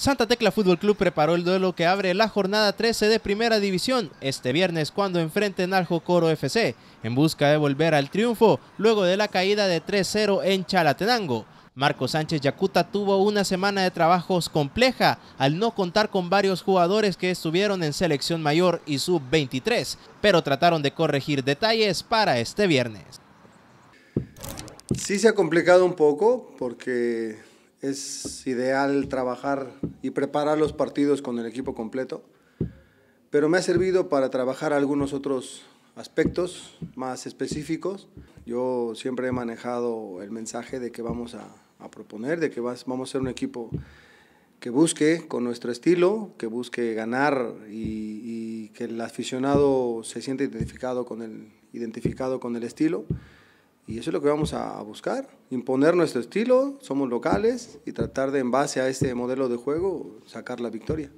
Santa Tecla Fútbol Club preparó el duelo que abre la jornada 13 de Primera División este viernes cuando enfrenten al Jocoro FC en busca de volver al triunfo luego de la caída de 3-0 en Chalatenango. Marco Sánchez Yacuta tuvo una semana de trabajos compleja al no contar con varios jugadores que estuvieron en selección mayor y sub-23, pero trataron de corregir detalles para este viernes. Sí se ha complicado un poco porque es ideal trabajar y preparar los partidos con el equipo completo, pero me ha servido para trabajar algunos otros aspectos más específicos. Yo siempre he manejado el mensaje de que vamos a, proponer, de que vamos a ser un equipo que busque con nuestro estilo, que busque ganar y, que el aficionado se siente identificado con el, identificado con el estilo. Y eso es lo que vamos a buscar, imponer nuestro estilo, somos locales y tratar de en base a este modelo de juego sacar la victoria.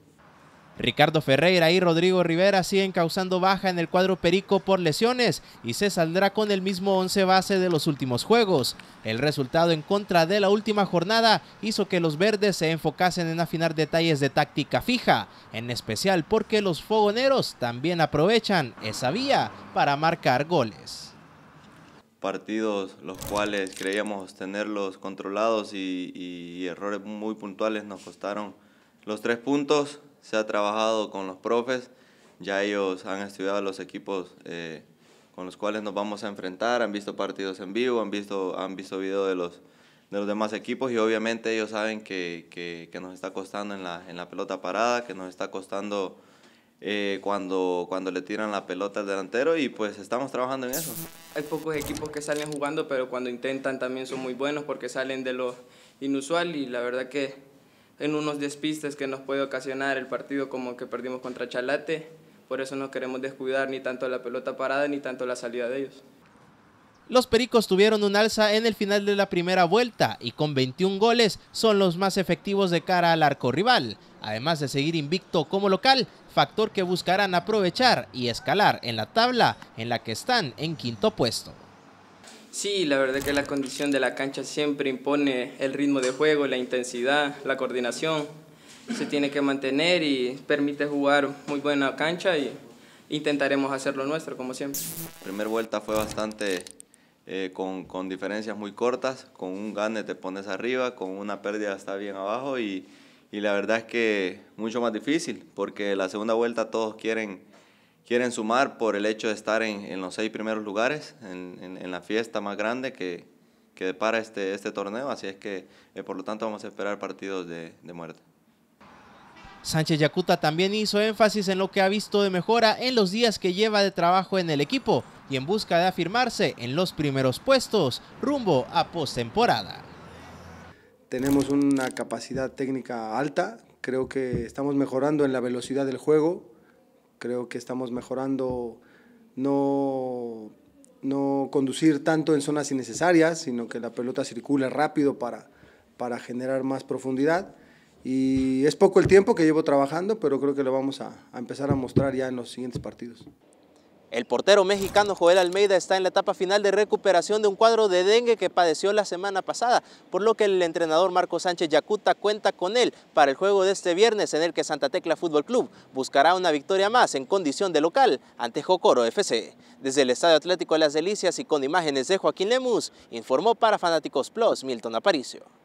Ricardo Ferreira y Rodrigo Rivera siguen causando baja en el cuadro Perico por lesiones y se saldrá con el mismo 11 base de los últimos juegos. El resultado en contra de la última jornada hizo que los verdes se enfocasen en afinar detalles de táctica fija, en especial porque los fogoneros también aprovechan esa vía para marcar goles partidos los cuales creíamos tenerlos controlados y, errores muy puntuales nos costaron los tres puntos. Se ha trabajado con los profes, ya ellos han estudiado los equipos eh, con los cuales nos vamos a enfrentar, han visto partidos en vivo, han visto, han visto videos de los, de los demás equipos y obviamente ellos saben que, nos está costando en la, en la pelota parada, que nos está costando eh, cuando, cuando le tiran la pelota al delantero y pues estamos trabajando en eso. Hay pocos equipos que salen jugando, pero cuando intentan también son muy buenos porque salen de lo inusual y la verdad que en unos despistes que nos puede ocasionar el partido como que perdimos contra Chalate, por eso no queremos descuidar ni tanto la pelota parada ni tanto la salida de ellos. Los Pericos tuvieron un alza en el final de la primera vuelta y con 21 goles son los más efectivos de cara al arco rival, además de seguir invicto como local, factor que buscarán aprovechar y escalar en la tabla en la que están en quinto puesto. Sí, la verdad que la condición de la cancha siempre impone el ritmo de juego, la intensidad, la coordinación. Se tiene que mantener y permite jugar muy buena cancha y intentaremos hacerlo nuestro como siempre. La primera vuelta fue bastante eh, con, con, diferencias muy cortas, con un gane te pones arriba, con una pérdida está bien abajo y, la verdad es que mucho más difícil, porque la segunda vuelta todos quieren, quieren sumar por el hecho de estar en, en los seis primeros lugares, en, la fiesta más grande que, que depara este, este torneo, así es que eh, por lo tanto vamos a esperar partidos de, de muerte. Sánchez Yacuta también hizo énfasis en lo que ha visto de mejora en los días que lleva de trabajo en el equipo, y en busca de afirmarse en los primeros puestos rumbo a postemporada. Tenemos una capacidad técnica alta, creo que estamos mejorando en la velocidad del juego, creo que estamos mejorando no, no conducir tanto en zonas innecesarias, sino que la pelota circule rápido para, para generar más profundidad. Y es poco el tiempo que llevo trabajando, pero creo que lo vamos a empezar a mostrar ya en los siguientes partidos. El portero mexicano Joel Almeida está en la etapa final de recuperación de un cuadro de dengue que padeció la semana pasada, por lo que el entrenador Marco Sánchez Yacuta cuenta con él para el juego de este viernes en el que Santa Tecla Fútbol Club buscará una victoria más en condición de local ante Jocoro FC. Desde el Estadio Atlético de las Delicias y con imágenes de Joaquín Lemus, informó para Fanáticos Plus Milton Aparicio.